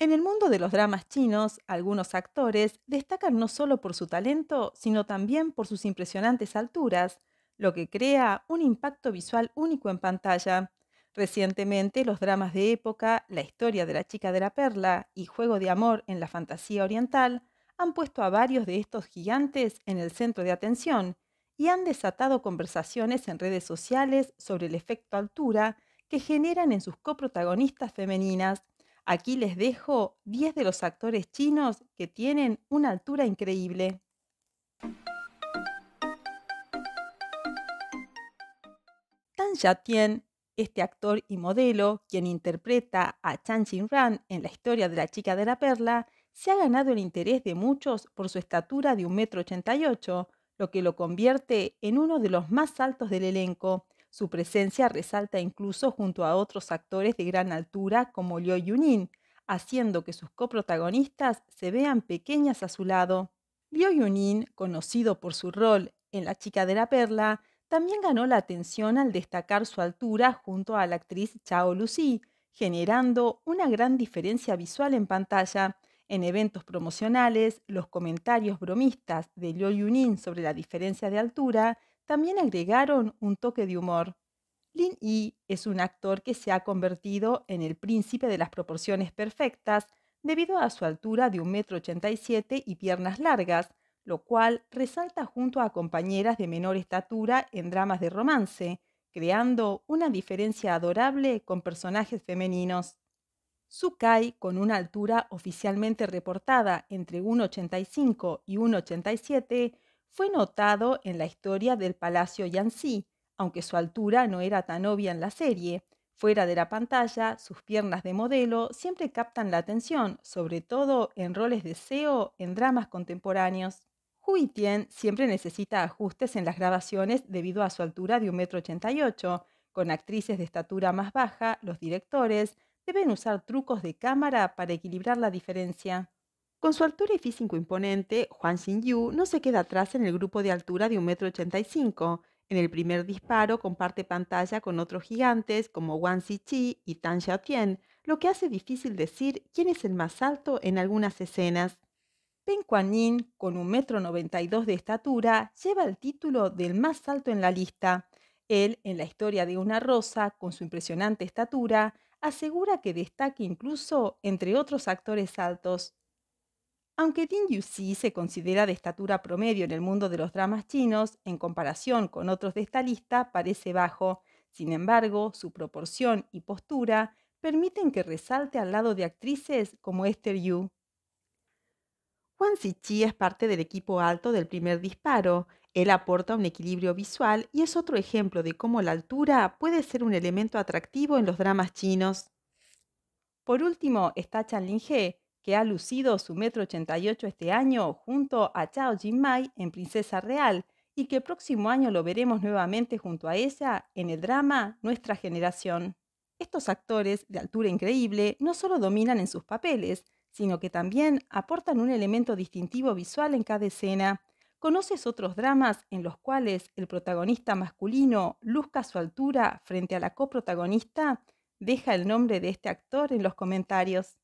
En el mundo de los dramas chinos, algunos actores destacan no solo por su talento, sino también por sus impresionantes alturas, lo que crea un impacto visual único en pantalla. Recientemente, los dramas de época, La historia de la chica de la perla y Juego de amor en la fantasía oriental han puesto a varios de estos gigantes en el centro de atención y han desatado conversaciones en redes sociales sobre el efecto altura que generan en sus coprotagonistas femeninas Aquí les dejo 10 de los actores chinos que tienen una altura increíble. Tan Xiaotian, este actor y modelo, quien interpreta a Chan Xinran en la historia de la chica de la perla, se ha ganado el interés de muchos por su estatura de 1,88 m, lo que lo convierte en uno de los más altos del elenco. Su presencia resalta incluso junto a otros actores de gran altura como Liu Yunin, haciendo que sus coprotagonistas se vean pequeñas a su lado. Liu Yunin, conocido por su rol en La chica de la perla, también ganó la atención al destacar su altura junto a la actriz Chao Lucy, generando una gran diferencia visual en pantalla. En eventos promocionales, los comentarios bromistas de Liu Yunin sobre la diferencia de altura también agregaron un toque de humor. Lin Yi es un actor que se ha convertido en el príncipe de las proporciones perfectas debido a su altura de 1,87 m y piernas largas, lo cual resalta junto a compañeras de menor estatura en dramas de romance, creando una diferencia adorable con personajes femeninos. Su Kai, con una altura oficialmente reportada entre 1,85 y 1,87, fue notado en la historia del Palacio Yansi, aunque su altura no era tan obvia en la serie. Fuera de la pantalla, sus piernas de modelo siempre captan la atención, sobre todo en roles de SEO en dramas contemporáneos. Hui siempre necesita ajustes en las grabaciones debido a su altura de 1,88 m. Con actrices de estatura más baja, los directores deben usar trucos de cámara para equilibrar la diferencia. Con su altura y físico imponente, Juan xin no se queda atrás en el grupo de altura de 1,85m. En el primer disparo comparte pantalla con otros gigantes como Wang Xi y Tan Xiaotian, lo que hace difícil decir quién es el más alto en algunas escenas. Peng Kuan-yin, con 1,92m de estatura, lleva el título del más alto en la lista. Él, en la historia de una rosa, con su impresionante estatura, asegura que destaque incluso entre otros actores altos. Aunque Ding Yuxi se considera de estatura promedio en el mundo de los dramas chinos, en comparación con otros de esta lista parece bajo. Sin embargo, su proporción y postura permiten que resalte al lado de actrices como Esther Yu. Juan Xichi es parte del equipo alto del primer disparo. Él aporta un equilibrio visual y es otro ejemplo de cómo la altura puede ser un elemento atractivo en los dramas chinos. Por último está Chan Lin He, que ha lucido su metro 88 este año junto a Chao Jinmai en Princesa Real y que el próximo año lo veremos nuevamente junto a ella en el drama Nuestra Generación. Estos actores de altura increíble no solo dominan en sus papeles, sino que también aportan un elemento distintivo visual en cada escena. ¿Conoces otros dramas en los cuales el protagonista masculino luzca su altura frente a la coprotagonista? Deja el nombre de este actor en los comentarios.